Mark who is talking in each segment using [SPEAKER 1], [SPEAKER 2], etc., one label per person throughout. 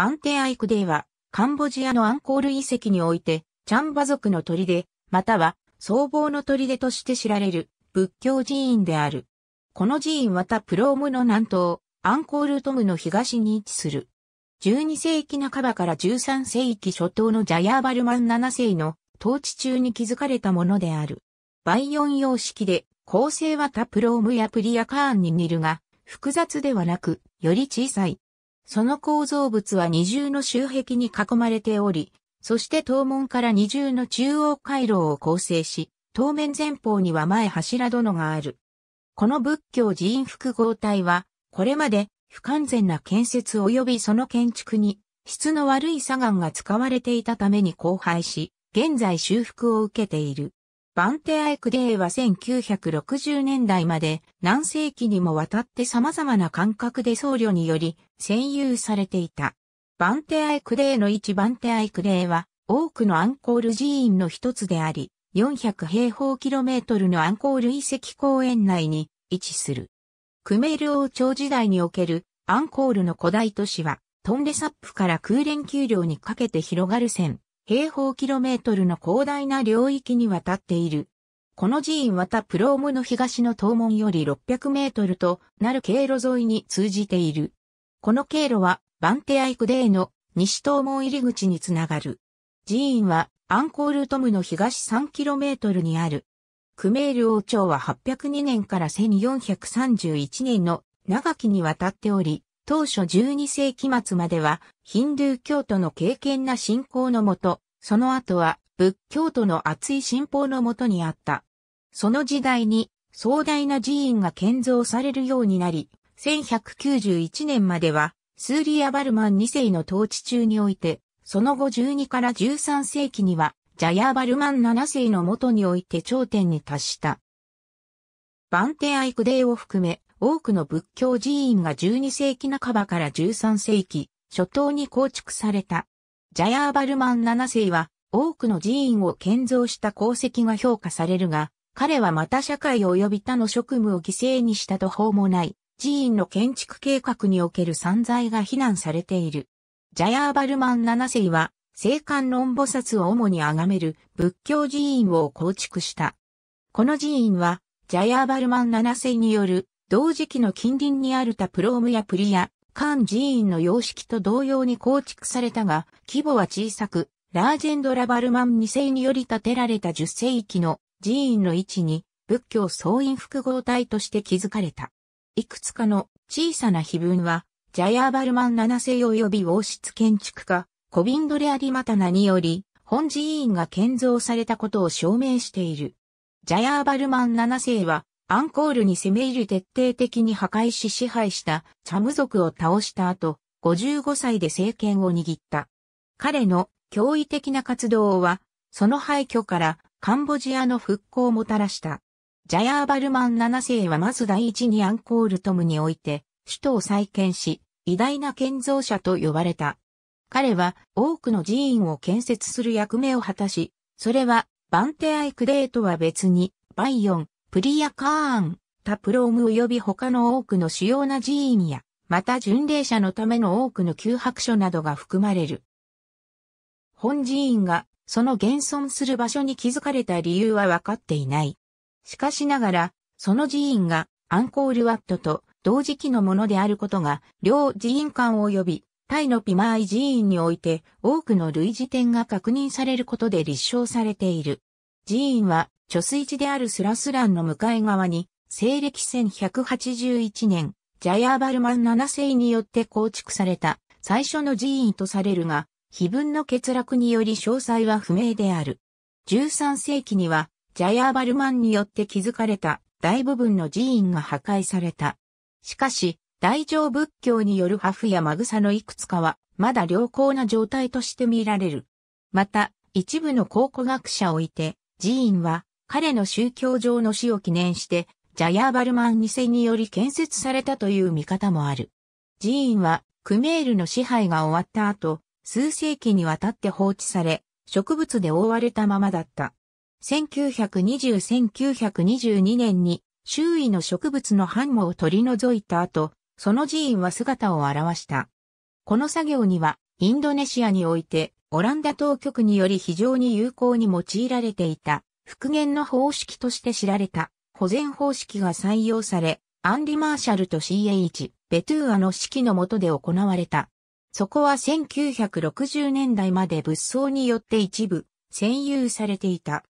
[SPEAKER 1] バンテアイクデーは、カンボジアのアンコール遺跡において、チャンバ族の砦、または、僧帽の砦として知られる、仏教寺院である。この寺院はタプロームの南東、アンコールトムの東に位置する。12世紀半ばから13世紀初頭のジャヤーバルマン7世の統治中に築かれたものである。倍音様式で、構成はタプロームやプリアカーンに似るが、複雑ではなく、より小さい。その構造物は二重の周壁に囲まれており、そして東門から二重の中央回廊を構成し、当面前方には前柱殿がある。この仏教寺院複合体は、これまで不完全な建設及びその建築に質の悪い砂岩が使われていたために荒廃し、現在修復を受けている。バンテアイクデーは1960年代まで何世紀にもわたって様々な感覚で僧侶により占有されていた。バンテアイクデーの一バンテアイクデーは多くのアンコール寺院の一つであり、400平方キロメートルのアンコール遺跡公園内に位置する。クメール王朝時代におけるアンコールの古代都市はトンレサップから空連丘陵にかけて広がる線。平方キロメートルの広大な領域にわたっている。この寺院はタプロームの東の東門より600メートルとなる経路沿いに通じている。この経路はバンテアイクデーの西東門入り口につながる。寺院はアンコールトムの東 3km にある。クメール王朝は802年から1431年の長きにわたっており、当初12世紀末まではヒンドゥー教徒の敬虔な信仰のもと、その後は仏教徒の厚い信仰のもとにあった。その時代に壮大な寺院が建造されるようになり、1191年まではスーリア・バルマン2世の統治中において、その後12から13世紀にはジャヤーバルマン7世のもとにおいて頂点に達した。バンテアイクデーを含め、多くの仏教寺院が12世紀半ばから13世紀初頭に構築された。ジャヤーバルマン7世は多くの寺院を建造した功績が評価されるが、彼はまた社会及び他の職務を犠牲にした途方もない寺院の建築計画における散財が非難されている。ジャヤーバルマン7世は、聖観論菩薩を主に崇める仏教寺院を構築した。この寺院は、ジャヤーバルマン7世による同時期の近隣にあるタプロームやプリア、カーン寺院の様式と同様に構築されたが、規模は小さく、ラージェンド・ラバルマン2世により建てられた10世紀の寺院の位置に仏教総院複合体として築かれた。いくつかの小さな碑文は、ジャヤーバルマン7世及び王室建築家、コビンドレ・アリマタナにより、本寺院が建造されたことを証明している。ジャヤーバルマン7世は、アンコールに攻め入り徹底的に破壊し支配したチャム族を倒した後、55歳で政権を握った。彼の驚異的な活動は、その廃墟からカンボジアの復興をもたらした。ジャヤーバルマン7世はまず第一にアンコールトムにおいて、首都を再建し、偉大な建造者と呼ばれた。彼は多くの寺院を建設する役目を果たし、それはバンテアイクデーとは別に、バイヨン、プリヤカーン、タプローム及び他の多くの主要な寺院や、また巡礼者のための多くの旧白書などが含まれる。本寺院がその現存する場所に築かれた理由は分かっていない。しかしながら、その寺院がアンコールワットと同時期のものであることが、両寺院間及びタイのピマーイ寺院において多くの類似点が確認されることで立証されている。寺院は貯水池であるスラスランの向かい側に、西暦1181年、ジャヤーバルマン7世によって構築された最初の寺院とされるが、碑文の欠落により詳細は不明である。13世紀には、ジャヤーバルマンによって築かれた大部分の寺院が破壊された。しかし、大乗仏教によるハフやマグサのいくつかは、まだ良好な状態として見られる。また、一部の考古学者をいて、寺院は彼の宗教上の死を記念して、ジャヤーバルマン2世により建設されたという見方もある。寺院は、クメールの支配が終わった後、数世紀にわたって放置され、植物で覆われたままだった。1920-1922年に周囲の植物の繁茂を取り除いた後、その寺院は姿を現した。この作業には、インドネシアにおいて、オランダ当局により非常に有効に用いられていた、復元の方式として知られた保全方式が採用され、アンリ・マーシャルと CH、ベトゥーアの指揮の下で行われた。そこは1960年代まで物騒によって一部、占有されていた。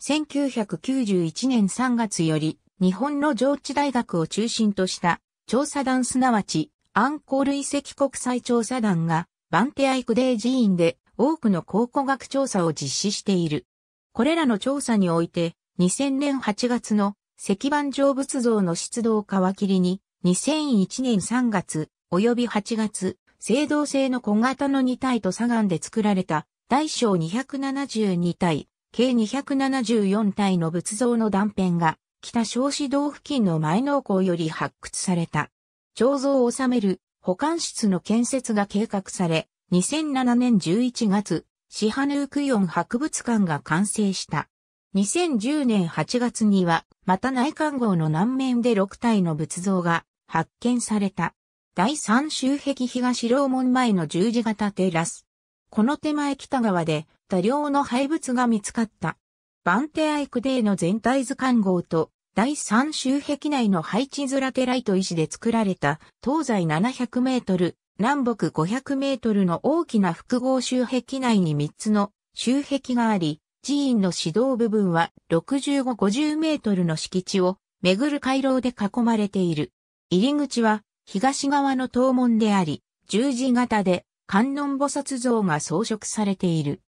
[SPEAKER 1] 1991年3月より、日本の上智大学を中心とした調査団すなわちアンコール遺跡国際調査団がバンテアイクデー寺院で多くの考古学調査を実施している。これらの調査において、2000年8月の石板上仏像の出動を皮切りに、2001年3月及び8月、青銅製の小型の2体と砂岩で作られた大小272体、計274体の仏像の断片が、北小子堂付近の前農港より発掘された。彫像を収める保管室の建設が計画され、2007年11月、シハヌークイオン博物館が完成した。2010年8月には、また内観号の南面で6体の仏像が発見された。第3周壁東楼門前の十字型テラス。この手前北側で多量の廃物が見つかった。バンテアイクデーの全体図観号と第3周壁内の配置ズラテライト石で作られた東西700メートル南北500メートルの大きな複合周壁内に3つの周壁があり、寺院の指導部分は6550メートルの敷地をめぐる回廊で囲まれている。入り口は東側の東門であり、十字型で観音菩薩像が装飾されている。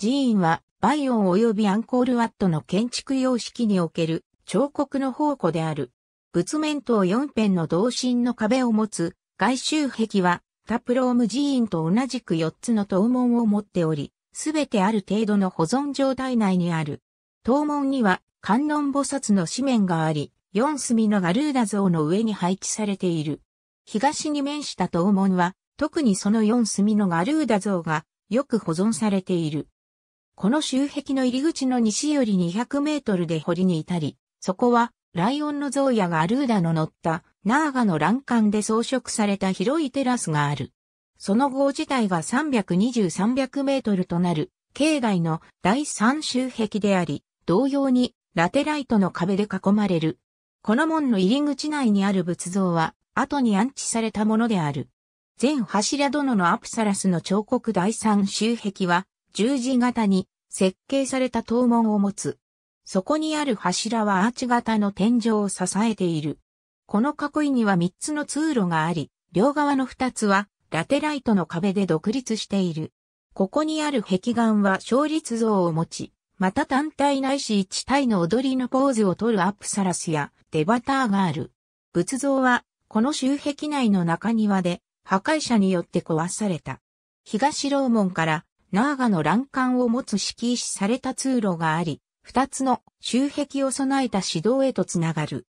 [SPEAKER 1] 寺院はバイオン及びアンコールワットの建築様式における彫刻の宝庫である。仏面等4辺の同心の壁を持つ外周壁はタプローム寺院と同じく4つの塔門を持っており、すべてある程度の保存状態内にある。塔門には観音菩薩の紙面があり、四隅のガルーダ像の上に配置されている。東に面した塔門は、特にその四隅のガルーダ像がよく保存されている。この周壁の入り口の西より200メートルで掘りに至り、そこはライオンの像やガルーダの乗ったナーガの欄干で装飾された広いテラスがある。その号自体が320-300メートルとなる、境内の第三周壁であり、同様にラテライトの壁で囲まれる。この門の入り口内にある仏像は、後に安置されたものである。全柱殿のアプサラスの彫刻第三周壁は、十字型に設計された塔門を持つ。そこにある柱はアーチ型の天井を支えている。この囲いには3つの通路があり、両側の2つはラテライトの壁で独立している。ここにある壁画は勝率像を持ち、また単体ないし一体の踊りのポーズを取るアップサラスやデバターがある。仏像は、この周壁内の中庭で、破壊者によって壊された。東楼門から、ナーガの欄干を持つ敷石された通路があり、二つの周壁を備えた指導へとつながる。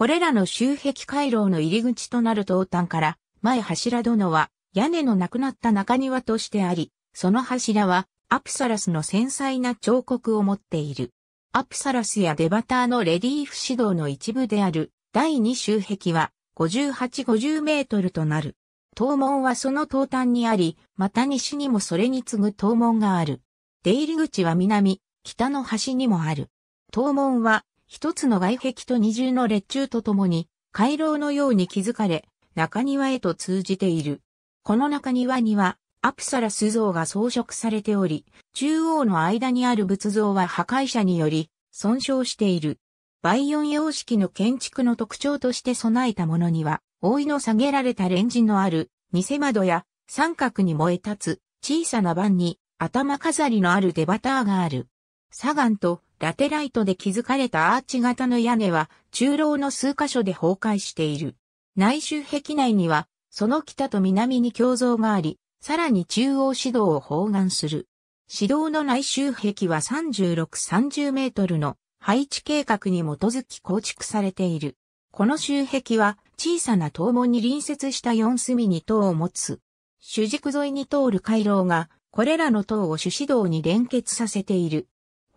[SPEAKER 1] これらの周壁回廊の入り口となる東端から、前柱殿は屋根のなくなった中庭としてあり、その柱はアプサラスの繊細な彫刻を持っている。アプサラスやデバターのレリーフ指導の一部である第2周壁は5850メートルとなる。東門はその東端にあり、また西にもそれに次ぐ東門がある。出入り口は南、北の端にもある。東門は一つの外壁と二重の列柱とともに、回廊のように築かれ、中庭へと通じている。この中庭には、アプサラス像が装飾されており、中央の間にある仏像は破壊者により、損傷している。バイオン様式の建築の特徴として備えたものには、覆いの下げられたレンジのある、偽窓や三角に燃え立つ、小さな盤に、頭飾りのあるデバターがある。サガンとラテライトで築かれたアーチ型の屋根は、中楼の数箇所で崩壊している。内周壁内には、その北と南に胸像があり、さらに中央指導を包含する。指導の内周壁は3630メートルの配置計画に基づき構築されている。この周壁は小さな塔門に隣接した四隅に塔を持つ。主軸沿いに通る回廊が、これらの塔を主指導に連結させている。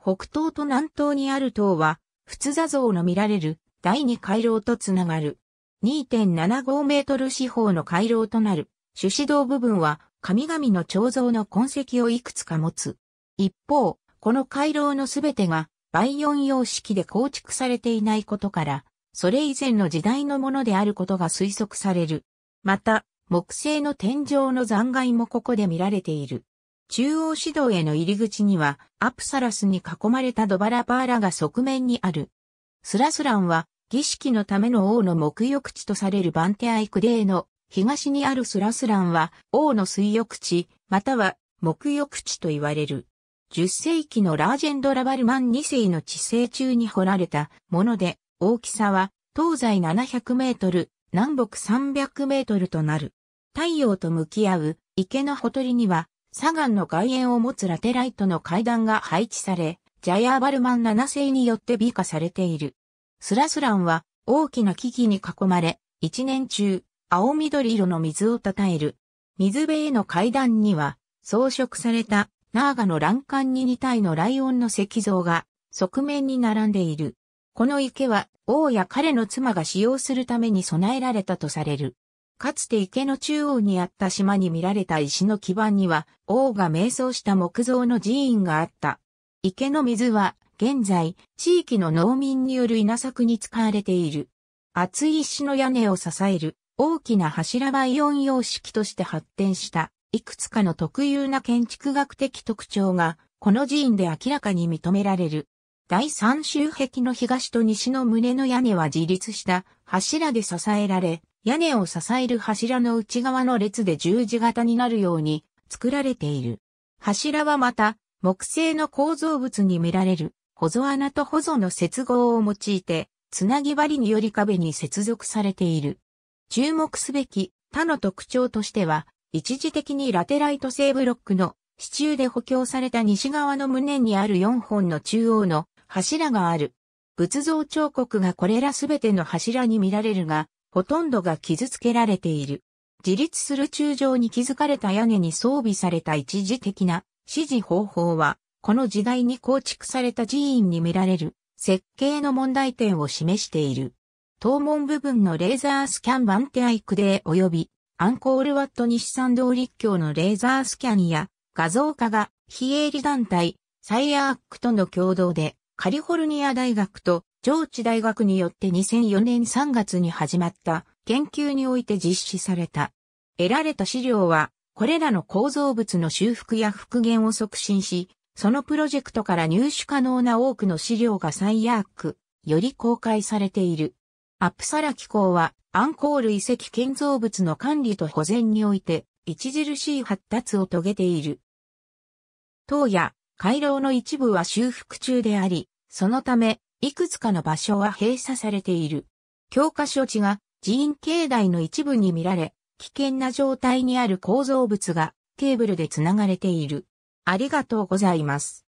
[SPEAKER 1] 北東と南東にある塔は、仏座像の見られる第二回廊とつながる。2.75メートル四方の回廊となる、主指導部分は神々の彫像の痕跡をいくつか持つ。一方、この回廊のすべてが倍音様式で構築されていないことから、それ以前の時代のものであることが推測される。また、木製の天井の残骸もここで見られている。中央指導への入り口には、アプサラスに囲まれたドバラパーラが側面にある。スラスランは、儀式のための王の沐浴地とされるバンテアイクデーの東にあるスラスランは、王の水浴地、または沐浴地と言われる。10世紀のラージェンド・ラバルマン2世の治世中に掘られたもので、大きさは東西700メートル、南北300メートルとなる。太陽と向き合う池のほとりには左岸の外縁を持つラテライトの階段が配置され、ジャヤーバルマン7世によって美化されている。スラスランは大きな木々に囲まれ、一年中、青緑色の水をたたえる。水辺への階段には、装飾された、ナーガの欄干に2体のライオンの石像が、側面に並んでいる。この池は、王や彼の妻が使用するために備えられたとされる。かつて池の中央にあった島に見られた石の基盤には、王が瞑想した木造の寺院があった。池の水は、現在、地域の農民による稲作に使われている。厚い石の屋根を支える、大きな柱オン様式として発展した、いくつかの特有な建築学的特徴が、この寺院で明らかに認められる。第三周壁の東と西の胸の屋根は自立した柱で支えられ、屋根を支える柱の内側の列で十字型になるように作られている。柱はまた、木製の構造物に見られる、ほぞ穴とほぞの接合を用いて、つなぎ針により壁に接続されている。注目すべき他の特徴としては、一時的にラテライト製ブロックの支柱で補強された西側の胸にある4本の中央の柱がある。仏像彫刻がこれらすべての柱に見られるが、ほとんどが傷つけられている。自立する柱状に築かれた屋根に装備された一時的な支持方法は、この時代に構築された寺院に見られる設計の問題点を示している。東門部分のレーザースキャンバンテアイクデー及びアンコールワット西参道立教のレーザースキャンや画像化が非営利団体サイアークとの共同でカリフォルニア大学と上智大学によって2004年3月に始まった研究において実施された。得られた資料は、これらの構造物の修復や復元を促進し、そのプロジェクトから入手可能な多くの資料が最悪、より公開されている。アップサラ機構は、アンコール遺跡建造物の管理と保全において、著しい発達を遂げている。塔や回廊の一部は修復中であり、そのため、いくつかの場所は閉鎖されている。教科書地が寺院境内の一部に見られ、危険な状態にある構造物がケーブルで繋がれている。ありがとうございます。